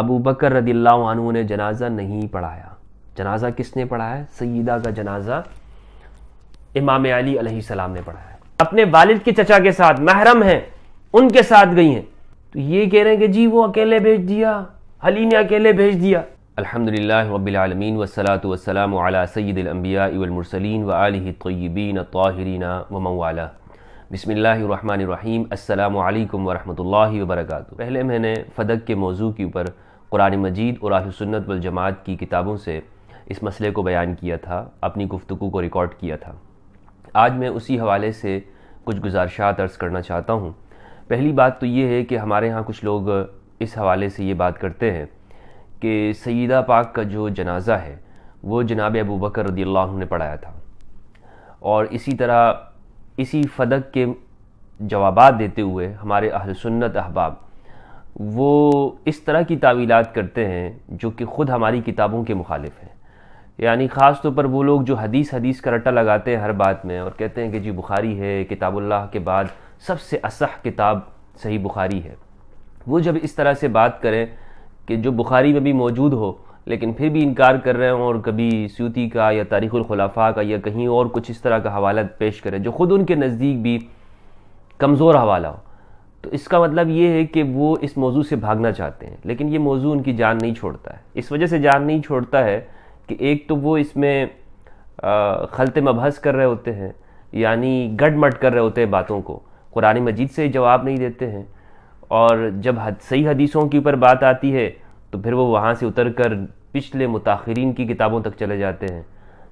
अबू बकर रदील्ला ने जनाजा नहीं पढ़ाया जनाजा किसने पढ़ाया सईदा का जनाजा इमाम अली सलाम ने पढ़ाया अपने वालिद के चचा के साथ महरम हैं उनके साथ गई हैं तो ये कह रहे हैं कि जी वो अकेले भेज दिया हली ने अकेले भेज दिया अलहमदिल्ला रबीआलमीन वसलात वसलाम सैदम्बियामरसलिन वबिन ताहरीन वमवाला बसमीम अल्लाम वरहमल वर्क पहले मैंने फ़दक के मौजू के ऊपर कुरान मजीद और आह सुन्नत वलजमात की किताबों से इस मसले को बयान किया था अपनी गुफ्तु को रिकॉर्ड किया था आज मैं उसी हवाले से कुछ गुजारशात अर्ज़ करना चाहता हूँ पहली बात तो ये है कि हमारे यहाँ कुछ लोग इस हवाले से ये बात करते हैं कि सईदा पाक का जो जनाजा है वो जनाब अबू बकर रदी ने पढ़ाया था और इसी तरह इसी फदक के जवाब देते हुए हमारे अहल सुन्नत अहबाब वो इस तरह की तावीलात करते हैं जो कि ख़ुद हमारी किताबों के मुखालिफ हैं यानी ख़ास तौर तो पर वो लोग जो हदीस हदीस का रट्टा लगाते हैं हर बात में और कहते हैं कि जी बुखारी है किताबुल्लाह के बाद सबसे असह किताब सही बुखारी है वो जब इस तरह से बात करें कि जो बुखारी में भी मौजूद हो लेकिन फिर भी इनकार कर रहे हों और कभी सूती का या तारीख़ुल खुलाफा का या कहीं और कुछ इस तरह का हवाला पेश करें जो ख़ुद उनके नज़दीक भी कमज़ोर हवाला हो तो इसका मतलब ये है कि वो इस मौजू से भागना चाहते हैं लेकिन ये मौजू उनकी जान नहीं छोड़ता है इस वजह से जान नहीं छोड़ता है कि एक तो वो इसमें खलत मबहस कर रहे होते हैं यानी गटमट कर रहे होते हैं बातों को कुरान मजीद से जवाब नहीं देते हैं और जब हद, सही हदीसों के ऊपर बात आती है तो फिर वो वहाँ से उतर कर पिछले मुताखरीन की किताबों तक चले जाते हैं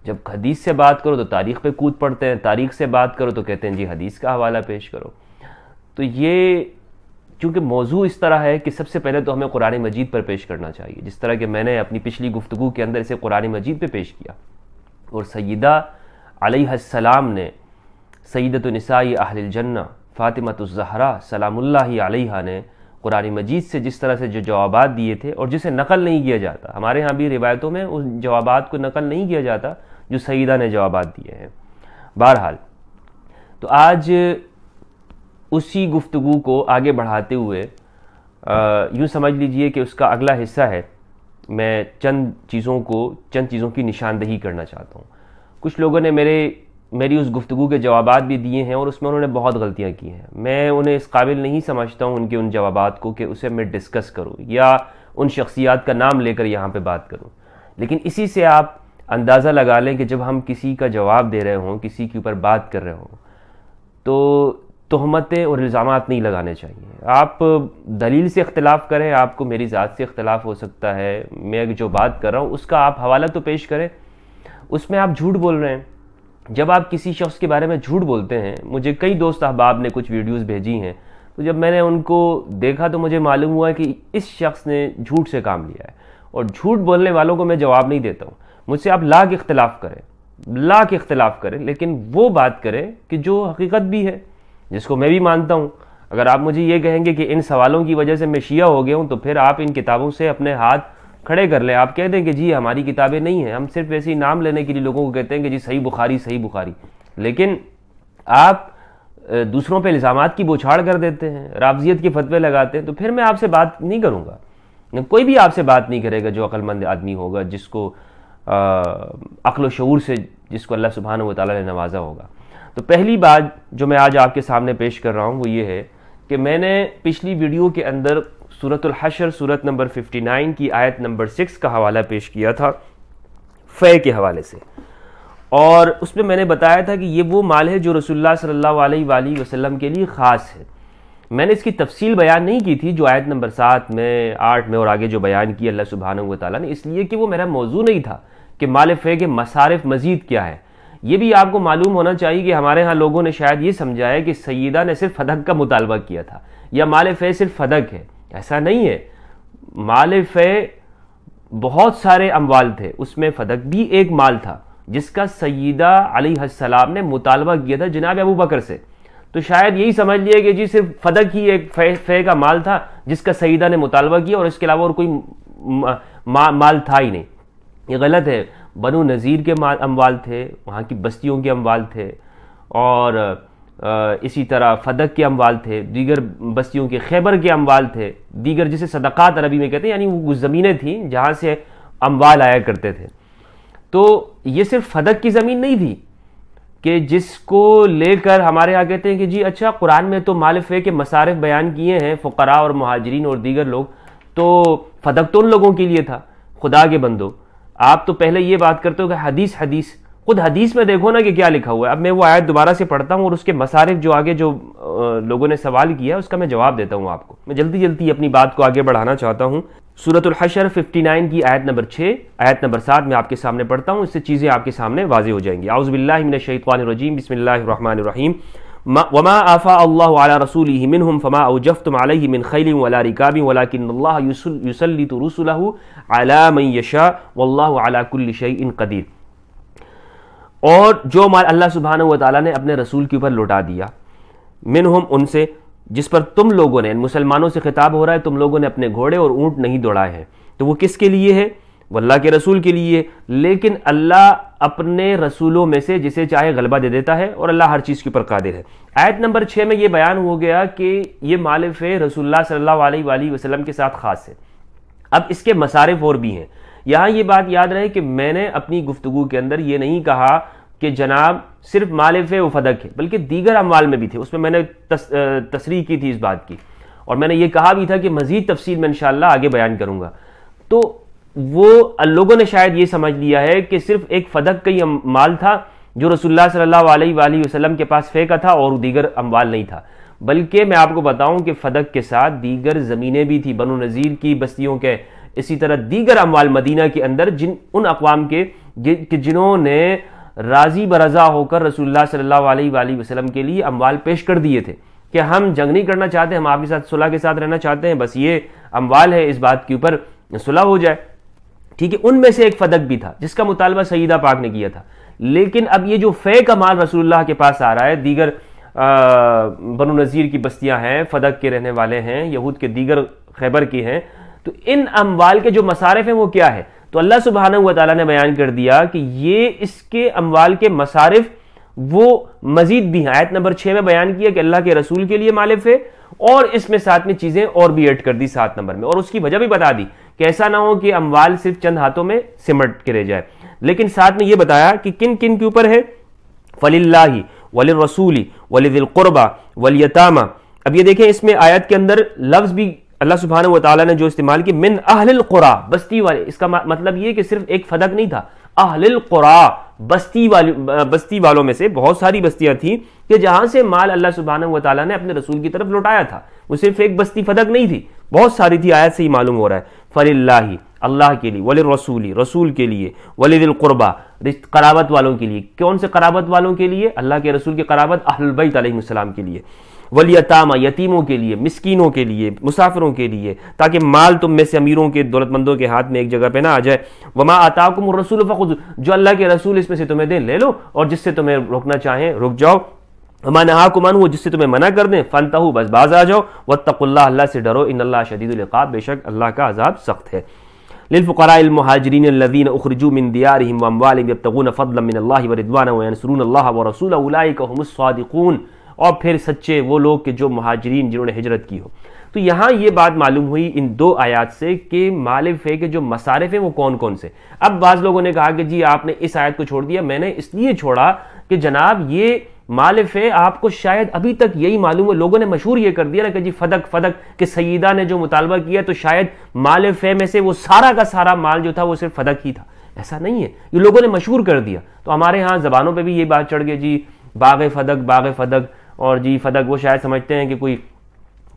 जब हदीस से बात करो तो तारीख़ पे कूद पड़ते हैं तारीख़ से बात करो तो कहते हैं जी हदीस का हवाला पेश करो तो ये चूँकि मौजू इस तरह है कि सबसे पहले तो हमें कुरान मजीद पर पेश करना चाहिए जिस तरह कि मैंने अपनी पिछली गुफ्तु के अंदर इसे कुरान मजीद पर पे पेश किया और सैदा सलाम ने सैदतनसाई अहलजन्ना फ़ातिमतज़हरा सलामुल्ला अलैहा ने कुरान मजीद से जिस तरह से जो जवाब दिए थे और जिसे नकल नहीं किया जाता हमारे यहाँ भी रिवायतों में उन जवाब को नकल नहीं किया जाता जो सईदा ने जवाब दिए हैं बहरहाल तो आज उसी गुफ्तु को आगे बढ़ाते हुए यूँ समझ लीजिए कि उसका अगला हिस्सा है मैं चंद चीज़ों को चंद चीज़ों की निशानदही करना चाहता हूँ कुछ लोगों ने मेरे मेरी उस गुफ्तु के जवाब भी दिए हैं और उसमें उन्होंने बहुत गलतियाँ की हैं मैं उन्हें इस काबिल नहीं समझता हूँ उनके उन जवाब को कि उसे मैं डिस्कस करूँ या उन शख्सियात का नाम लेकर यहाँ पर बात करूँ लेकिन इसी से आप अंदाज़ा लगा लें कि जब हम किसी का जवाब दे रहे हों किसी के ऊपर बात कर रहे हों तो तहमतें और इल्ज़ाम नहीं लगाने चाहिए आप दलील से इख्तलाफ करें आपको मेरी ज़ात से इख्तलाफ हो सकता है मैं जो बात कर रहा हूँ उसका आप हवाला तो पेश करें उसमें आप झूठ बोल रहे हैं जब आप किसी शख्स के बारे में झूठ बोलते हैं मुझे कई दोस्त अहबाब ने कुछ वीडियोस भेजी हैं तो जब मैंने उनको देखा तो मुझे मालूम हुआ कि इस शख्स ने झूठ से काम लिया है और झूठ बोलने वालों को मैं जवाब नहीं देता हूँ मुझसे आप ला के इख्तलाफ करें ला के इख्तलाफ करें लेकिन वो बात करें कि जो हकीकत भी है जिसको मैं भी मानता हूँ अगर आप मुझे ये कहेंगे कि इन सवालों की वजह से मैं शिया हो गया हूँ तो फिर आप इन किताबों से अपने हाथ खड़े कर लें आप कह दें कि जी हमारी किताबें नहीं हैं हम सिर्फ ऐसे ही नाम लेने के लिए लोगों को कहते हैं कि जी सही बुखारी सही बुखारी लेकिन आप दूसरों पर इल्ज़ाम की बोछाड़ कर देते हैं राबजियत के फतवे लगाते हैं तो फिर मैं आपसे बात नहीं करूँगा कोई भी आपसे बात नहीं करेगा जो अक्लमंद आदमी होगा जिसको अक्ल शूर से जिसको अल्लाह सुबहान व ने नवाजा होगा तो पहली बात जो मैं आज आपके सामने पेश कर रहा हूँ वो ये है कि मैंने पिछली वीडियो के अंदर सूरतुलहशर सूरत नंबर 59 की आयत नंबर 6 का हवाला पेश किया था फ़े के हवाले से और उसमें मैंने बताया था कि ये वो माल है जो रसुल्ला सल्ला वसलम के लिए ख़ास है मैंने इसकी तफसील बयान नहीं की थी जो आयत नंबर सात में आठ में और आगे जो बयान की अल्लाह सुबहान व ताली ने इसलिए कि वो मेरा मौजू नहीं था कि माल फ़े के मसारफ मज़ीद क्या है ये भी आपको मालूम होना चाहिए कि हमारे यहाँ लोगों ने शायद ये समझा है कि सईदा ने सिर्फ फदक का मुतालबा किया था या माल फ़े सिर्फ फदक है ऐसा नहीं है माल फ़े बहुत सारे अमवाल थे उसमें फदक भी एक माल था जिसका सईदा अलीसलाम ने मुतालबा किया था जनाब अबू बकर से तो शायद यही समझ लिया कि जी सिर्फ फदक ही एक फे, फे का माल था जिसका सईदा ने मुतालबा किया और इसके अलावा और कोई मा, मा, माल था ही नहीं ये गलत है बनो नज़ीर के अमवाल थे वहाँ की बस्तियों के अमवाल थे और इसी तरह फदक के अमवाल थे दीगर बस्तियों के खैबर के अमवाल थे दीगर जिसे सदक़ात अरबी में कहते हैं यानी वो ज़मीनें थीं जहाँ से अमवाल आया करते थे तो ये सिर्फ फदक की ज़मीन नहीं थी कि जिसको लेकर हमारे यहाँ कहते हैं कि जी अच्छा कुरान में तो है के मसारफ बयान किए हैं फ़करा और महाजरीन और दीगर लोग तो फदक तो उन लोगों के लिए था खुदा के बंदों आप तो पहले ये बात करते हो कि हदीस हदीस खुद हदीस में देखो ना कि क्या लिखा हुआ है अब मैं वो आयत दोबारा से पढ़ता हूँ और उसके मसारिफ जो आगे जो लोगों ने सवाल किया है उसका मैं जवाब देता हूँ आपको मैं जल्दी जल्दी अपनी बात को आगे बढ़ाना चाहता हूँ सूरतर हशर 59 की आयत नंबर छः आयत नंबर सात मैं आपके सामने पढ़ता हूँ इससे चीज़ें आपके सामने वाजे हो जाएंगी आउज़बिल्लिमिनशैतवानरजीम बसमिल्लर वमा आफ़ा अल्ला रसूल मिन फ़मा औजफ़ अलही मिन खैल वला रिकाबी वलाकिनल्लासली तो रसुल अलामयशा वल्लाकुल्लशई इन कदीर और जो माल अल्लाह सुबहान व ताली ने अपने रसूल के ऊपर लौटा दिया मिन हम उनसे जिस पर तुम लोगों ने मुसलमानों से खिताब हो रहा है तुम लोगों ने अपने घोड़े और ऊँट नहीं दौड़ाए हैं तो वो किसके लिए है वल्ला के रसूल के लिए लेकिन अल्लाह अपने रसूलों में से जिसे चाहे गलबा दे देता है और अल्लाह हर चीज़ के ऊपर कादिर है आयत नंबर छः में ये बयान हो गया कि ये मालिफ रसुल्ला सल्ला वसलम के साथ ख़ास है अब इसके मसारफ और भी हैं यहाँ ये बात याद रहे कि मैंने अपनी गुफ्तु के अंदर ये नहीं कहा कि जनाब सिर्फ मालिफ वफदक है बल्कि दीगर अमवाल में भी थे उसमें मैंने तस, तस्री की थी इस बात की और मैंने ये कहा भी था कि मज़ीद तफसील में इन आगे बयान करूँगा तो वो लोगों ने शायद ये समझ लिया है कि सिर्फ एक फदक का ही माल था जो रसुल्ला सल्लल्लाहु अलैहि वसल्लम के पास फेंका था और दीगर अम्बाल नहीं था बल्कि मैं आपको बताऊं कि फदक के साथ दीगर ज़मीनें भी थी बनो नज़ीर की बस्तियों के इसी तरह दीगर अमवाल मदीना के अंदर जिन उन अकवाम के जिन्होंने राजी बरजा होकर रसुल्ला सल्लल्लाहु अलैहि वसल्लम के लिए अमवाल पेश कर दिए थे कि हम जंग नहीं करना चाहते हम आपके साथ सुलह के साथ रहना चाहते हैं बस ये अमवाल है इस बात के ऊपर सुलह हो जाए ठीक है उनमें से एक फदक भी था जिसका मुतालबा सईदा पाक ने किया था लेकिन अब ये जो फे का माल रसूलुल्लाह के पास आ रहा है दीगर बनो नज़ीर की बस्तियां हैं फदक के रहने वाले हैं यहूद के दीगर खैबर के हैं तो इन अमवाल के जो मसारफ हैं वो क्या है तो अल्लाह सुबहाना तला ने बयान कर दिया कि ये इसके अमवाल के मसारफ वो मजीद भी हैं आयत नंबर छः में बयान किया कि अल्लाह के रसूल के लिए मालिफ है और इसमें साथ में चीज़ें और भी ऐड कर दी सात नंबर में और उसकी वजह भी बता दी कैसा ना हो कि अमवाल सिर्फ चंद हाथों में सिमट के रह जाए लेकिन साथ में यह बताया कि किन किन के ऊपर है फली वल रसूली वली वलियतामा अब ये देखें इसमें आयत के अंदर लफ्ज़ भी अल्लाह सुबहान वाली ने जो इस्तेमाल की मिन अहल कुरा बस्ती वाले इसका मतलब ये कि सिर्फ एक फदक नहीं था अहल कुरा बस्ती वाली बस्ती वालों में से बहुत सारी बस्तियां थी कि जहां से माल अल्लाह सुबहान वाली ने अपने रसूल की तरफ लौटाया था वो सिर्फ एक बस्ती फदक नहीं थी बहुत सारी थी आयत से ही मालूम हो रहा है फलिल्ला अल्लाह के लिए वल रसूली रसूल के लिए वली रिश्त कराबत वालों के लिए कौन से कराबत वालों के लिए अल्लाह के रसूल के कराबत अहलबई अलैहिस्सलाम के लिए वली यतामा यतीमों के लिए मिसकीनों के लिए मुसाफिरों के लिए ताकि माल तुम में से अमीरों के दौलतमंदों के हाथ में एक जगह पे ना आ जाए वमा आताकुम रसूल फ़ुद जो अल्लाह के रसूल इसमें से तुम्हें दें ले लो और जिससे तुम्हें रोकना चाहें रुक जाओ अमान हाकुमान वो जिससे तुम्हें मना कर दें फनता बस बाज आ जाओ व तकुल्ला अल्लाह से डरो इन अल्लाह शदीदुल्क़ाब बेशक अल्लाह का अजाब सख्त है लिलफ़ुकरामहाजरीन लदीन उखरजू मिन दियार वालबतगून फ़दल व रिदवान वनसरून अल्लाह व रसूल उलाकून और फिर सच्चे वो लोग के जो महाजरीन जिन्होंने हिजरत की हो तो यहाँ ये बात मालूम हुई इन दो आयात से कि मालिफ है के जो मसारफ हैं वो कौन कौन से अब बाज़ लोगों ने कहा कि जी आपने इस आयत को छोड़ दिया मैंने इसलिए छोड़ा कि जनाब ये मालिफ है आपको शायद अभी तक यही मालूम है लोगों ने मशहूर ये कर दिया ना कि जी फदक फदक के सईदा ने जो मुतालबा किया तो शायद मालिफ है में से वो सारा का सारा माल जो था वो सिर्फ फदक ही था ऐसा नहीं है ये लोगों ने मशहूर कर दिया तो हमारे यहाँ ज़बानों पर भी ये बात चढ़ गई जी बाग फदक बाग फदक और जी फदक वो शायद समझते हैं कि कोई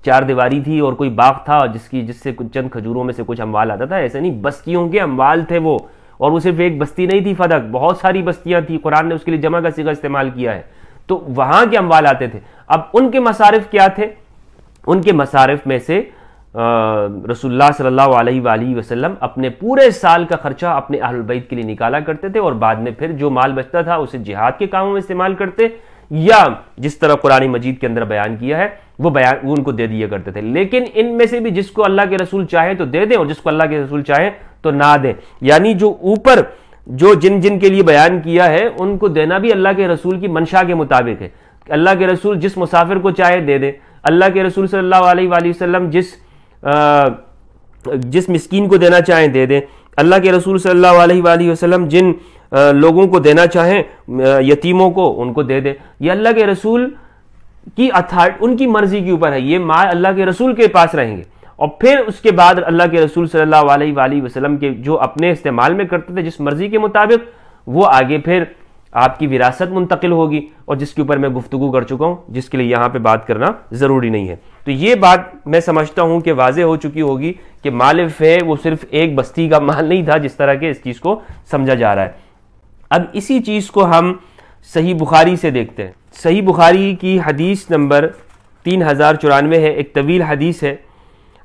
चार दीवारी थी और कोई बाग था जिसकी जिससे कुछ चंद खजूरों में से कुछ अमवाल आता था ऐसे नहीं बस्तियों के अमवाल थे वो और वो सिर्फ एक बस्ती नहीं थी फदक बहुत सारी बस्तियां थी कुरान ने उसके लिए जमा का सिगा इस्तेमाल किया है तो वहां के अमवाल आते थे अब उनके मसारफ क्या थे उनके मसारफ में से रसुल्ला सल्ला वसलम अपने पूरे साल का खर्चा अपने अहलबैत के लिए निकाला करते थे और बाद में फिर जो माल बचता था उसे जिहाद के कामों में इस्तेमाल करते या जिस तरह कुरानी मजीद के अंदर बयान किया है वो बयान वो उनको दे दिया करते थे लेकिन इनमें से भी जिसको अल्लाह के रसूल चाहे तो दे दें और जिसको अल्लाह के रसूल चाहे तो ना दें यानी जो ऊपर जो जिन जिन के लिए बयान किया है उनको देना भी अल्लाह के रसूल की मंशा के मुताबिक है अल्लाह के रसूल जिस मुसाफिर को चाहे दे दे अल्लाह के रसूल सल्लल्लाहु अलैहि वसल्लम जिस आ, जिस मिस्कीन को देना चाहें दे दें अल्लाह के रसूल सल्लल्लाहु अलैहि वसल्लम जिन आ, लोगों को देना चाहें यतीमों को उनको दे दें यह अल्लाह के रसूल की अथार्ट उनकी मर्जी के ऊपर है ये माँ अल्लाह के रसूल के पास रहेंगे और फिर उसके बाद अल्लाह के रसूल सल्ला वसलम के जो अपने इस्तेमाल में करते थे जिस मर्ज़ी के मुताबिक वो आगे फिर आपकी विरासत मुंतकिल होगी और जिसके ऊपर मैं गुफ्तु कर चुका हूँ जिसके लिए यहाँ पे बात करना ज़रूरी नहीं है तो ये बात मैं समझता हूँ कि वाजह हो चुकी होगी कि माल फे वो सिर्फ एक बस्ती का माल नहीं था जिस तरह के इस चीज़ को समझा जा रहा है अब इसी चीज़ को हम सही बुखारी से देखते हैं सही बुखारी की हदीस नंबर तीन हज़ार चौरानवे है एक तवील हदीस है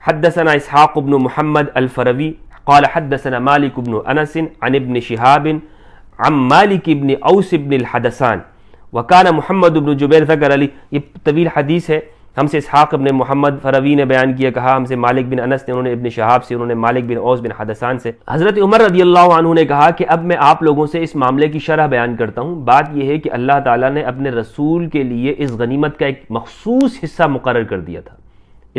हदसना इसहाक़ बन महमद अलफरवी कौल हदसना मालिक बन अनसिन अन इबन शहाबिन अम मालिक इबन औस इबन हदसान वकाना मोहम्मद इबन जुबैर ज़कर अली ये तवील हदीस है हमसे इसहाक़ इबन मोहम्मद फरवी ने बयान किया कहा हमसे मालिक बिन अनस ने उन्होंने इबन शहाब से उन्होंने मालिक बिन औस बिन हदसान से हज़रत उमर रदी अल्लाह ने कहा कि अब मैं आप लोगों से इस मामले की शरह बयान करता हूँ बात यह है कि अल्लाह ताला ने अपने रसूल के लिए इस गनीमत का एक मखसूस हिस्सा मुकर कर दिया था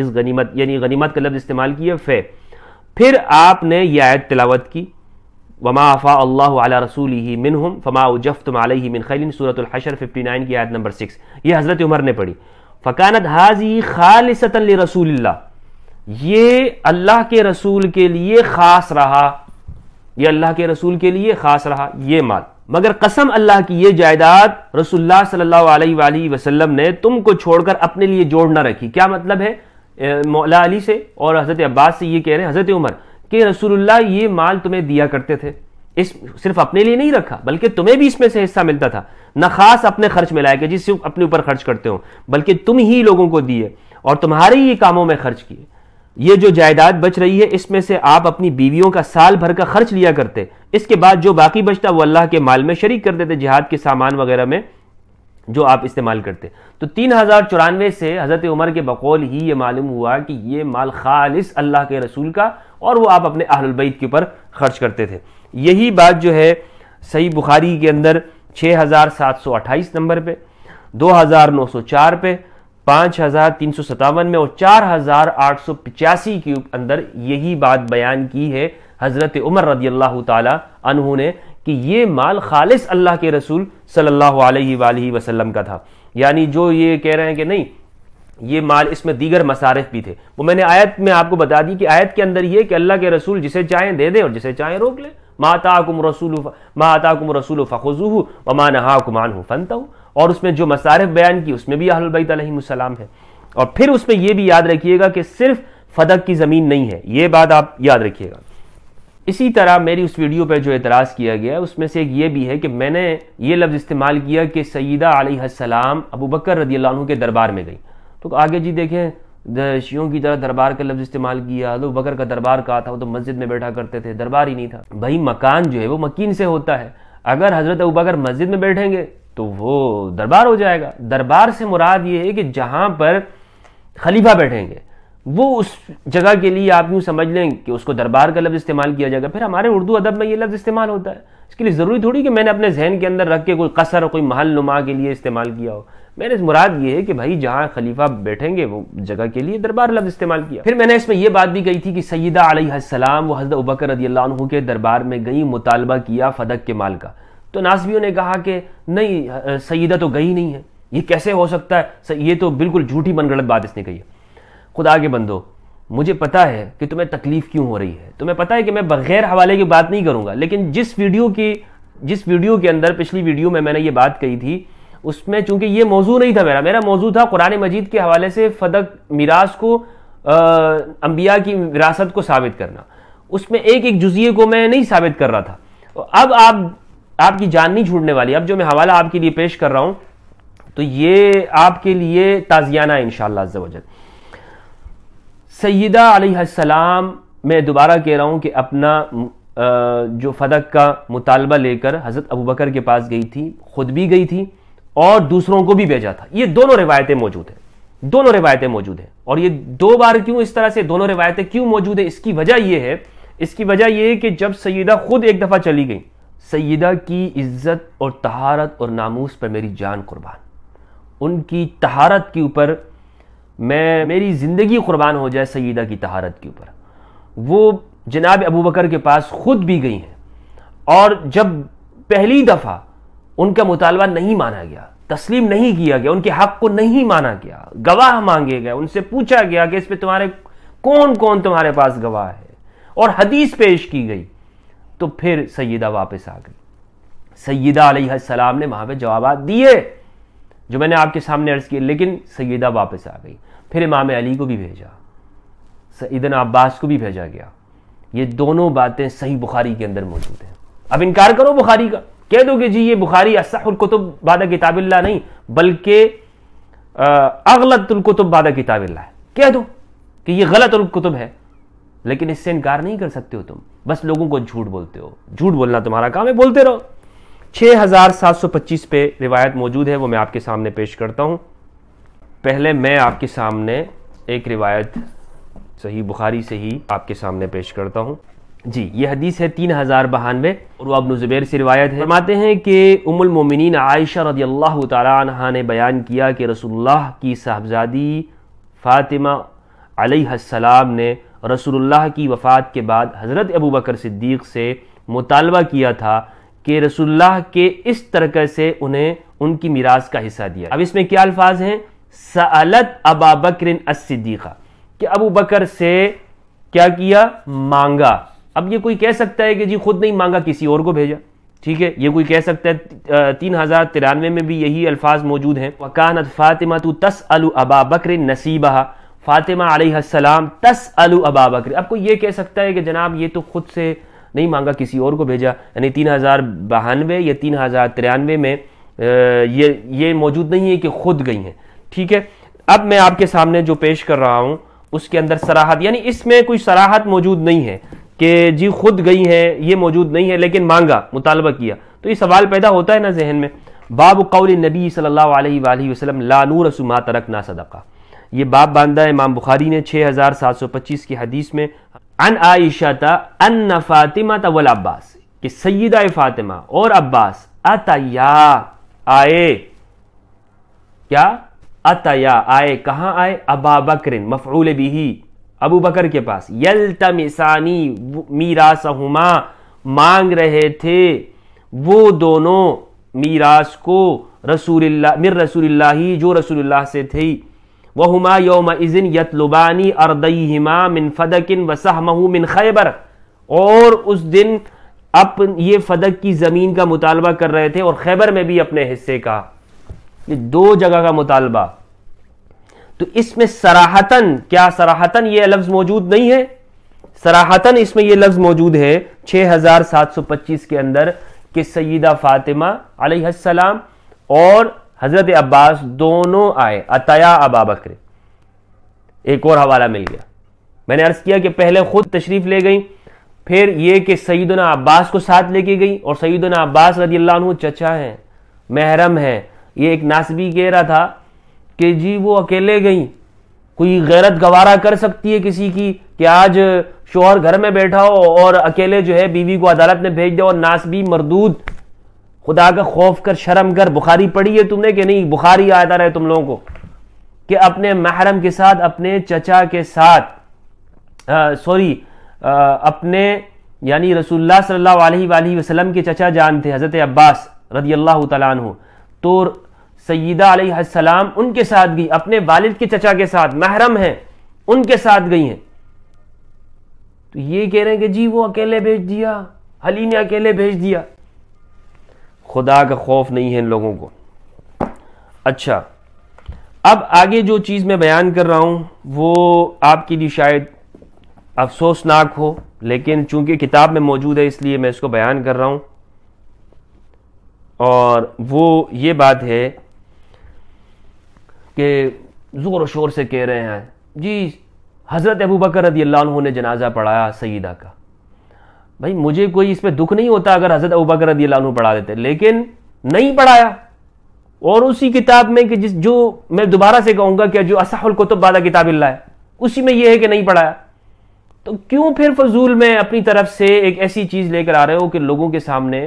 इस गनीमत यानी गनीमत का लफ्ज़ इस्तेमाल किया फे फिर आपने यह आयत तिलावत की वमा अफ़ा अल्लाह अला रसूल ही मिन हम फमा उजफ़तम ही मिन खैलिन सूरत सूरतलहशर फिफ्टी नाइन की आयत नंबर सिक्स ये हज़रत उमर ने पढ़ी फ़कानत हाजी खालसतन रसूल ये अल्लाह के रसूल के लिए ख़ास रहा ये अल्लाह के रसूल के लिए ख़ास रहा ये माल मगर कसम अल्लाह की ये जायदाद रसुल्ला सल्लल्लाहु अलैहि वसल्लम ने तुमको छोड़कर अपने लिए जोड़ ना रखी क्या मतलब है मौला अली से और हज़रत अब्बास से ये कह रहे हैं हज़रत उमर कि रसूलुल्लाह ये माल तुम्हें दिया करते थे इस सिर्फ अपने लिए नहीं रखा बल्कि तुम्हें भी इसमें से हिस्सा मिलता था न खास अपने खर्च में लाया कि जिस सिर्फ अपने ऊपर खर्च करते हो बल्कि तुम ही लोगों को दिए और तुम्हारे ही कामों में खर्च किए ये जो जायदाद बच रही है इसमें से आप अपनी बीवियों का साल भर का खर्च लिया करते इसके बाद जो बाकी बचता वो अल्लाह के माल में शरीक कर देते जिहाद के सामान वगैरह में जो आप इस्तेमाल करते तो तीन हज़ार चौरानवे से हज़रत उमर के बकौल ही ये मालूम हुआ कि ये माल खालिस अल्लाह के रसूल का और वो आप अपने अहलबैत के ऊपर खर्च करते थे यही बात जो है सही बुखारी के अंदर 6728 नंबर पे 2904 पे पाँच हज़ार तीन सौ सतावन में और चार हज़ार आठ सौ पचासी के अंदर यही बात बयान की है हज़रत उमर रदी अल्लाह तहों ने कि ये माल खालिस अल्लाह के रसूल सल्लल्लाहु अलैहि वसल्लम का था यानी जो ये कह रहे हैं कि नहीं ये माल इसमें दीगर मसारफ भी थे वो मैंने आयत में आपको बता दी कि आयत के अंदर ये कि अल्लाह के रसूल जिसे चाहें दे दें और जिसे चाहें रोक लें माताकुम रसूल माताकुम रसूल फ़खुजू व मा नहाकुमान हूँ फनता हूँ और उसमें जो मसारफ बयान की उसमें भी अहलबैतम है और फिर उसमें यह भी याद रखिएगा कि सिर्फ फदक की ज़मीन नहीं है ये बात आप याद रखिएगा इसी तरह मेरी उस वीडियो पर जो एतराज़ किया गया उसमें से एक ये भी है कि मैंने ये लफ्ज़ इस्तेमाल किया कि सईदा आलम अबू बकर रदी के दरबार में गई तो आगे जी देखें शियों की तरह दरबार का लफ्ज़ इस्तेमाल किया अबू बकर का दरबार कहा था वो तो मस्जिद में बैठा करते थे दरबार ही नहीं था भाई मकान जो है वो मकीन से होता है अगर हज़रत अबू बकर मस्जिद में बैठेंगे तो वो दरबार हो जाएगा दरबार से मुराद ये है कि जहाँ पर खलीफा बैठेंगे वो उस जगह के लिए आप यूँ समझ लें कि उसको दरबार का लफ्ज़ इस्तेमाल किया जाएगा फिर हमारे उर्दू अदब में ये लफ्ज़ इस्तेमाल होता है इसके लिए ज़रूरी थोड़ी कि मैंने अपने जहन के अंदर रख के कोई कसर और कोई महल नुमा के लिए इस्तेमाल किया हो मैंने इस मुराद ये है कि भाई जहाँ खलीफा बैठेंगे वो जगह के लिए दरबार लफ्ज़ इस्तेमाल किया फिर मैंने इसमें यह बात भी कही थी कि सईदा अलैहिस्सलाम वो हज़रत उबकर रदी के दरबार में गई मुतालबा किया फदक के माल का तो नासवियों ने कहा कि नहीं सईदा तो गई नहीं है ये कैसे हो सकता है ये तो बिल्कुल झूठी बनगड़त बात इसने कही है खुदा के बंदो मुझे पता है कि तुम्हें तकलीफ़ क्यों हो रही है तुम्हें पता है कि मैं बगैर हवाले की बात नहीं करूँगा लेकिन जिस वीडियो की जिस वीडियो के अंदर पिछली वीडियो में मैंने ये बात कही थी उसमें चूंकि ये मौजू नहीं था मेरा मेरा मौजू था कुरान मजीद के हवाले से फदक मीरास को अम्बिया की विरासत को साबित करना उसमें एक एक जुजिए को मैं नहीं साबित कर रहा था अब आप आपकी जान नहीं छूटने वाली अब जो मैं हवाला आपके लिए पेश कर रहा हूँ तो ये आपके लिए ताजियाना है इन शाह सैदा आलाम मैं दोबारा कह रहा हूँ कि अपना जो फदक का मुतालबा लेकर हज़रत अबू बकर के पास गई थी खुद भी गई थी और दूसरों को भी भेजा था ये दोनों रिवायतें मौजूद हैं दोनों रिवायतें मौजूद हैं और ये दो बार क्यों इस तरह से दोनों रिवायतें क्यों मौजूद है इसकी वजह यह है इसकी वजह यह है कि जब सैदा खुद एक दफ़ा चली गई सैदा की इज्जत और तहारत और नामूस पर मेरी जान कुर्बान उनकी तहारत के ऊपर मैं मेरी ज़िंदगी कुर्बान हो जाए सईदा की तहारत के ऊपर वो जनाब अबू बकर के पास ख़ुद भी गई हैं और जब पहली दफ़ा उनका मुतालबा नहीं माना गया तस्लीम नहीं किया गया उनके हक को नहीं माना गया गवाह मांगे गए उनसे पूछा गया कि इस पर तुम्हारे कौन कौन तुम्हारे पास गवाह है और हदीस पेश की गई तो फिर सैदा वापस आ गई सैदा सलाम ने वहां पर जवाब दिए जो मैंने आपके सामने अर्ज किया लेकिन सईदा वापस आ गई फिर इमाम अली को भी भेजा सईदन अब्बास को भी भेजा गया ये दोनों बातें सही बुखारी के अंदर मौजूद हैं अब इनकार करो बुखारी का कह दो कि जी ये बुखारी असहुलकुतुब बादा किताबिल्ला नहीं बल्कि अगलतुलकुतुब बादा किताबिल्ला है कह दो कि ये उलकुतुब है लेकिन इससे इनकार नहीं कर सकते हो तुम बस लोगों को झूठ बोलते हो झूठ बोलना तुम्हारा काम है बोलते रहो 6725 पे रिवायत मौजूद है वो मैं आपके सामने पेश करता हूँ पहले मैं आपके सामने एक रिवायत सही बुखारी से ही आपके सामने पेश करता हूँ जी ये हदीस है तीन हज़ार बहानवे और वह जुबैर से रिवायत है फरमाते हैं कि उमुल मोमिनीन आयशा रदी अल्लाह तहा ने बयान किया कि रसोल्ला की साहबजादी फ़ातिमा अलैहिस्सलाम ने रसोल्ला की वफ़ात के बाद हज़रत अबू बकर सिद्दीक़ से मुतालबा किया था कि रसुल्लाह के इस तरह से उन्हें उनकी मीरास का हिस्सा दिया अब इसमें क्या अल्फाज हैं सलत अबा बकर अस्दीक़ा कि अबू बकर से क्या किया मांगा अब ये कोई कह सकता है कि जी खुद नहीं मांगा किसी और को भेजा ठीक है ये कोई कह सकता है तीन हज़ार तिरानवे में भी यही अल्फाज मौजूद हैं वकान फ़ातिमा तो तस अलू अबा बकर नसीबहा फ़ातिमा आलम तस अलू अबा बकर आपको ये कह सकता है कि जनाब ये तो खुद से नहीं मांगा किसी और को भेजा यानी तीन हज़ार बहानवे या तीन हज़ार तिरानवे में ये ये मौजूद नहीं है कि खुद गई हैं ठीक है अब मैं आपके सामने जो पेश कर रहा हूँ उसके अंदर सराहत यानी इसमें कोई सराहत मौजूद नहीं है कि जी खुद गई हैं ये मौजूद नहीं है लेकिन मांगा मुतालबा किया तो ये सवाल पैदा होता है ना जहन में बाब कौल नबी सल्लल्लाहु अलैहि वसल्म लानूर रसुमा तरक ना सदका ये बाब बांधा है इमाम बुखारी ने 6725 की हदीस में अन आयशा अन फातिमा तवल अब्बास कि सईदा फातिमा और अब्बास अतया आए क्या अतया आए कहाँ आए अबा बकर मफूल बिही अबू बकर के पास यल तमिसानी मीरा मांग रहे थे वो दोनों मीरास को रसूल मिर रसूल जो रसूल से थी वहुमा योम इज़िन यतलुबानी अरदईमा मिन फ़दकिन वसहमहू मिन खैबर और उस दिन अप ये फदक की ज़मीन का मुतालबा कर रहे थे और खैबर में भी अपने हिस्से का दो जगह का मुतालबा तो इसमें सराहतन क्या सराहतन ये लफ्ज़ मौजूद नहीं है सराहतन इसमें यह लफ्ज़ मौजूद है 6725 के अंदर कि सईदा फातिमा अलैहिस्सलाम और हजरत अब्बास दोनों आए अतया अबा बकर एक और हवाला मिल गया मैंने अर्ज किया कि पहले खुद तशरीफ ले गई फिर ये कि सईदना अब्बास को साथ लेके गई और सईदना अब्बास रजी अल्लाह चचा हैं महरम है ये एक नासबी कह रहा था कि जी वो अकेले गई कोई गैरत गवारा कर सकती है किसी की कि आज शोहर घर में बैठा हो और अकेले जो है बीवी को अदालत में भेज दो और नासबी मरदूद खुदा का खौफ कर शर्म कर बुखारी पढ़ी है तुमने कि नहीं बुखारी आता रहे तुम लोगों को कि अपने महरम के साथ अपने चचा के साथ सॉरी अपने यानी रसूलुल्लाह सल्लल्लाहु अलैहि वसल्लम के चचा जान थे हज़रत अब्बास रदी अल्लाह तु तो सईदा सलाम उनके साथ गई अपने वालिद के चचा के साथ महरम हैं उनके साथ गई हैं तो ये कह रहे हैं कि जी वो अकेले भेज दिया हली ने अकेले भेज दिया खुदा का खौफ नहीं है इन लोगों को अच्छा अब आगे जो चीज़ मैं बयान कर रहा हूँ वो आपके लिए शायद अफसोसनाक हो लेकिन चूंकि किताब में मौजूद है इसलिए मैं इसको बयान कर रहा हूँ और वो ये बात है कि ज़ोर शोर से कह रहे हैं जी हज़रत अबू बकर रदी अल्लाह ने जनाजा पढ़ाया सईदा का भाई मुझे कोई इस पर दुख नहीं होता अगर हजरत अबकर रदी पढ़ा देते लेकिन नहीं पढ़ाया और उसी किताब में कि जिस जो मैं दोबारा से कहूंगा कि जो असाहुल कुतुब वाला किताब है उसी में यह है कि नहीं पढ़ाया तो क्यों फिर फजूल में अपनी तरफ से एक ऐसी चीज लेकर आ रहे हो कि लोगों के सामने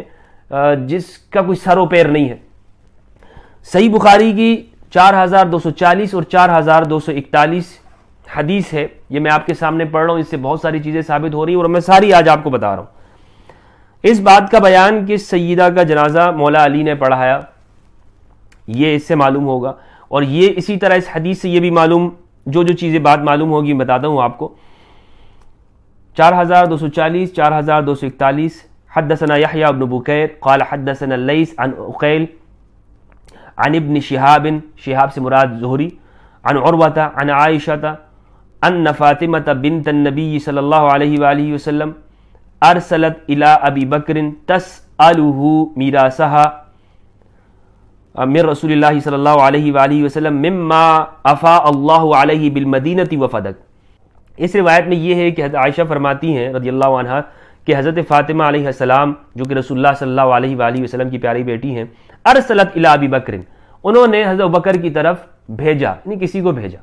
जिसका कोई सरो पैर नहीं है सही बुखारी की 4240 और 4241 हदीस है ये मैं आपके सामने पढ़ रहा हूं इससे बहुत सारी चीज़ें साबित हो रही और मैं सारी आज आपको बता रहा हूं इस बात का बयान कि सईदा का जनाजा मौला अली ने पढ़ाया ये इससे मालूम होगा और ये इसी तरह इस हदीस से ये भी मालूम जो जो चीज़ें बात मालूम होगी बताता हूं आपको चार हज़ार दो सौ चालीस चार हज़ार दो सौ इकतालीस हदसना याहिया अबन बुकैर हदसन लईस अन उकैल अनिबन इबन शिहाबिन शिहाब से मुराद जोहरी अन औरवा अन आयशा था अन फ़ातिमत बिन तन्नबी सल्ला वसम अरसलत इला अबी बकरिन तस अलहू मीरा सहा मिर रसूल सल्ला वसम मम्मा अफ़ा बिलमदीनती वफ़दक इस रिवायत में यह है कि आयशा फरमाती हैं रदी कि हज़रत फ़ातिमा सलाम जो कि रसोल्ला सल्ला वसलम की प्यारी बेटी हैं अरसलत इला अबी बकर उन्होंने हज़रत बकर की तरफ भेजा यानी किसी को भेजा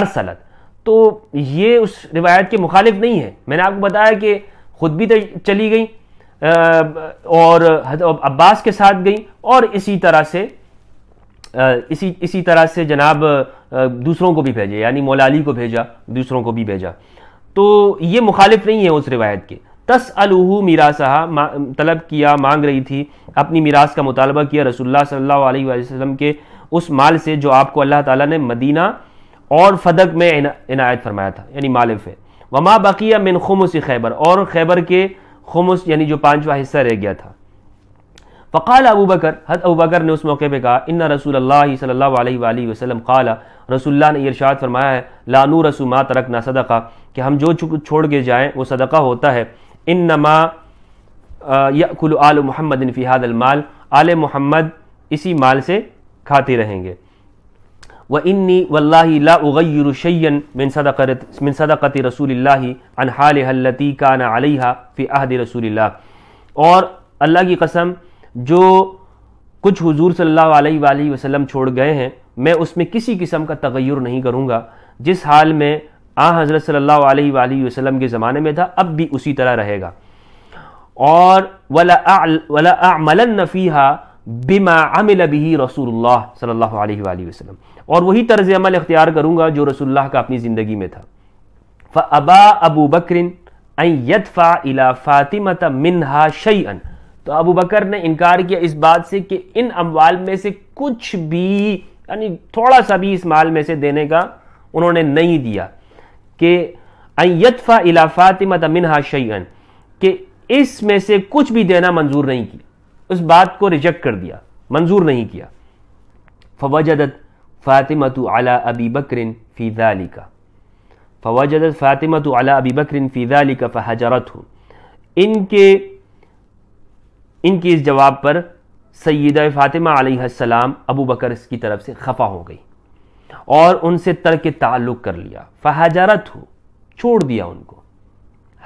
अरसलत तो ये उस रिवायत के मुखालिफ नहीं है मैंने आपको बताया कि खुद भी तो चली गई और अब्बास के साथ गई और इसी तरह से इसी इसी तरह से जनाब दूसरों को भी भेजे यानी मौलाली को भेजा दूसरों को भी भेजा तो ये मुखालिफ नहीं है उस रिवायत के तस अलहू मीरासहा तलब किया मांग रही थी अपनी मीरास का मुतालबा किया रसुल्ला सल्ला वसम के उस माल से जो आपको अल्लाह ताला ने मदीना और फदक में इनायत फरमाया था यानी मालिफ है वमा बकिया मिन खुमस खैबर और खैबर के खमुस यानी जो पांचवा हिस्सा रह गया था फ़काल अबू बकर हत अबू बकर ने उस मौके पर कहा इन रसूल सल्ला वसल्लम काला रसुल्ला ने इरशाद फरमाया है लानू मा तरक ना सदका कि हम जो छोड़ के जाएँ वो सदका होता है इन नमा यकुल आल इन फ़िहाद अलमाल आल मोहम्मद इसी माल से खाते रहेंगे व इन्नी वल्लागैरशैन मिन सदक़त मिन सदक़त रसूल अन हाल हल्लती कान अलहा फ़ि अहद रसूल और अल्लाह की कसम जो कुछ हुजूर सल्लल्लाहु अलैहि वसल्लम छोड़ गए हैं मैं उसमें किसी किस्म का तगैर नहीं करूँगा जिस हाल में आ हज़रत सल्लल्लाहु अलैहि वसल्लम के ज़माने में था अब भी उसी तरह रहेगा और वला वला मलन नफ़ी बिमा अमिल भी रसूल सल्ला वसलम और वही तर्ज अमल इख्तियार करूँगा जो रसुल्ला का अपनी ज़िंदगी में था अबा अबू बकरिन यदफ़ा इला फ़ातिमत मिनहा शयन तो अबू बकर ने इनकार किया इस बात से कि इन अमवाल में से कुछ भी यानी थोड़ा सा भी इस माल में से देने का उन्होंने नहीं दिया कि यदफा इला फ़ातिमत मिनहा शयन कि इसमें से कुछ भी देना मंजूर नहीं की उस बात को रिजेक्ट कर दिया मंजूर नहीं किया फवाजदत फ़ातिमत अला अबी बकरिन अली का फवाजदत फ़ातिमत अला अबी बकरिन अली का फ़हजरत हूँ इनके इनके इस जवाब पर सैद फ़ातिमा आसमाम अबू बकर की तरफ से खफा हो गई और उनसे तर्क ताल्लुक़ कर लिया फ़हजरत हो छोड़ दिया उनको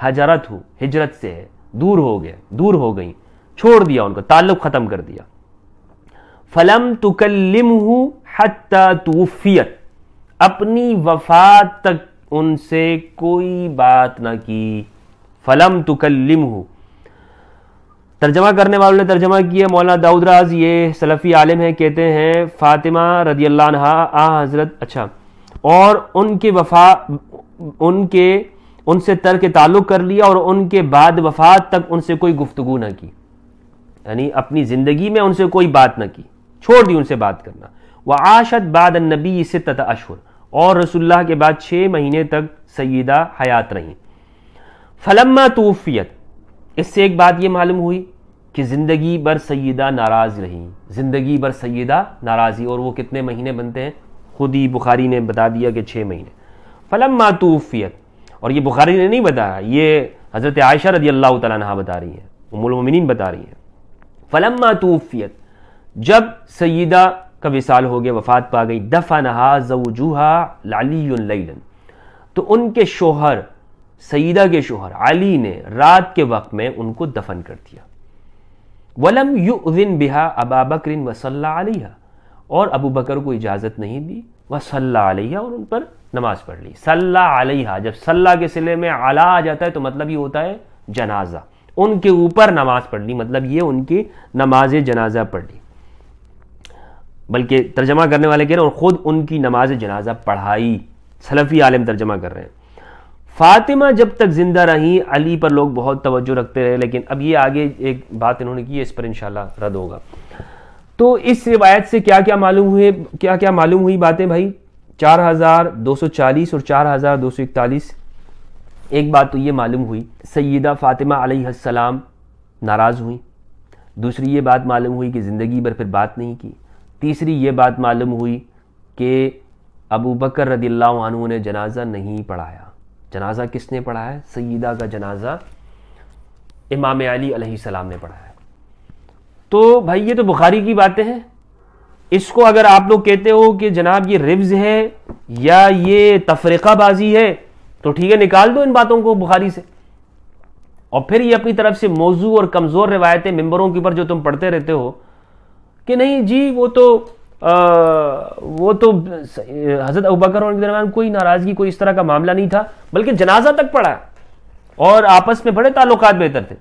हजरत हो हिजरत से है दूर हो गए दूर हो गई छोड़ दिया उनको ताल्लुक खत्म कर दिया फलम तुकल्लिम हूफियत अपनी वफात तक उनसे कोई बात ना की फलम तुकल्लिम तर्जमा करने वालों ने तर्जमा किया मौलाना दाऊदराज ये सलफ़ी आलिम है कहते हैं फ़ातिमा रदी अल्लाह आ हज़रत अच्छा और उनके वफा उनके उनसे तर के ताल्लुक़ कर लिया और उनके बाद वफात तक उनसे कोई गुफ्तगु ना की यानी अपनी ज़िंदगी में उनसे कोई बात ना की छोड़ दी उनसे बात करना वह आशद बाद नबी इसे तत अशहर और रसुल्ला के बाद छः महीने तक सईदा हयात रहीं फलम्मा तूफियत इससे एक बात ये मालूम हुई कि ज़िंदगी भर सईदा नाराज़ रही ज़िंदगी भर सईदा नाराज़ी और वो कितने महीने बनते हैं खुद ही बुखारी ने बता दिया कि छः महीने फलम मातूफियत और ये बुखारी ने नहीं बताया ये हज़रत आयशा रदी अल्लाह तला बता रही हैं उमुलमिन बता रही हैं फलम्मा तूफियत जब सईदा का विसाल हो गया वफात पा गई दफ़ा नहा जवजूहा लाली तो उनके शोहर सईदा के शोहर अली ने रात के वक्त में उनको दफन कर दिया वलम युदिन बिहा अबा बकरिन वसल्ला और अबू बकर को इजाज़त नहीं दी वसल्ला और उन पर नमाज पढ़ ली सल्ला जब सल्ला के सिले में आला आ जाता है तो मतलब ये होता है जनाजा उनके ऊपर नमाज पढ़ ली मतलब ये उनकी नमाज जनाजा पढ़ ली बल्कि तर्जमा करने वाले कह रहे हैं और ख़ुद उनकी नमाज जनाजा पढ़ाई सलफ़ी आलम तर्जमा कर रहे हैं फ़ातिमा जब तक ज़िंदा रही अली पर लोग बहुत तवज्जो रखते रहे लेकिन अब ये आगे एक बात इन्होंने की इस पर इन रद्द होगा तो इस रिवायत से क्या क्या मालूम हुए क्या क्या मालूम हुई बातें भाई 4240 और 4241 एक बात तो ये मालूम हुई सैदा फ़ातिमा आलाम नाराज़ हुई दूसरी ये बात मालूम हुई कि ज़िंदगी भर फिर बात नहीं की तीसरी ये बात मालूम हुई कि अबू बकर रदील्ला ने जनाजा नहीं पढ़ाया जनाजा किसने पढ़ाया सईदा का जनाजा इमाम अली सलाम ने पढ़ाया तो भाई ये तो बुखारी की बातें हैं इसको अगर आप लोग कहते हो कि जनाब ये रिव्ज़ है या ये तफरीक़ाबाजी है तो ठीक है निकाल दो इन बातों को बुखारी से और फिर ये अपनी तरफ से मौजू और कमज़ोर रिवायतें मेम्बरों के ऊपर जो तुम पढ़ते रहते हो कि नहीं जी वो तो आ, वो तो हज़रत अबकर के दरमियान कोई नाराज़गी कोई इस तरह का मामला नहीं था बल्कि जनाजा तक पड़ा और आपस में बड़े ताल्लुक बेहतर थे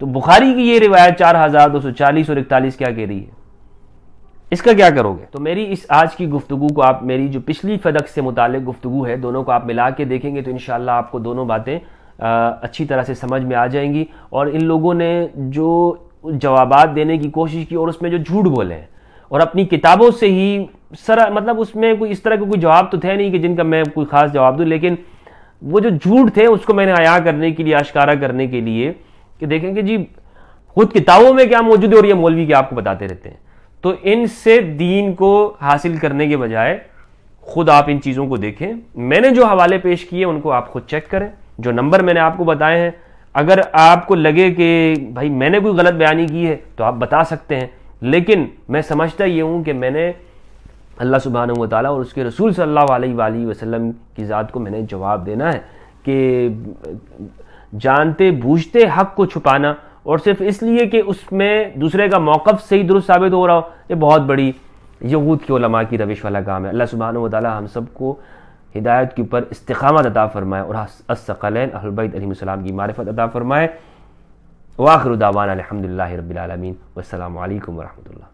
तो बुखारी की ये रिवायत चार हज़ार दो सौ चालीस और इकतालीस क्या कह रही है इसका क्या करोगे तो मेरी इस आज की गुफ्तु को आप मेरी जो पिछली फदक से मुतल गुफ्तु है दोनों को आप मिला के देखेंगे तो इन आपको दोनों बातें अच्छी तरह से समझ में आ जाएंगी और इन लोगों ने जो जवाब देने की कोशिश की और उसमें जो झूठ बोले हैं और अपनी किताबों से ही सरा मतलब उसमें कोई इस तरह का कोई जवाब तो थे नहीं कि जिनका मैं कोई ख़ास जवाब दूँ लेकिन वो जो झूठ थे उसको मैंने आया करने के लिए आशकारा करने के लिए कि देखेंगे जी खुद किताबों में क्या मौजूद है और ये मौलवी के आपको बताते रहते हैं तो इनसे दीन को हासिल करने के बजाय खुद आप इन चीज़ों को देखें मैंने जो हवाले पेश किए उनको आप खुद चेक करें जो नंबर मैंने आपको बताए हैं अगर आपको लगे कि भाई मैंने कोई गलत बयानी की है तो आप बता सकते हैं लेकिन मैं समझता ये हूँ कि मैंने अल्लाह सुबहान वाली और उसके रसूल सल्ला वसलम की ज़ात को मैंने जवाब देना है कि जानते बूझते हक को छुपाना और सिर्फ इसलिए कि उसमें दूसरे का मौक़ सही दुरुस्त साबित हो रहा हो ये बहुत बड़ी यहूद की उलमा की रविश वाला काम है अल्लाह सुबहान वाली हम सबको हिदायत के ऊपर इस्तकामत अदा फरमाए और असकलैन अहलबैतम की मारफत अदा फरमाए वाखरुदावान अलहमदिल्ला रबीआलमीन वालकम वरहमल्ला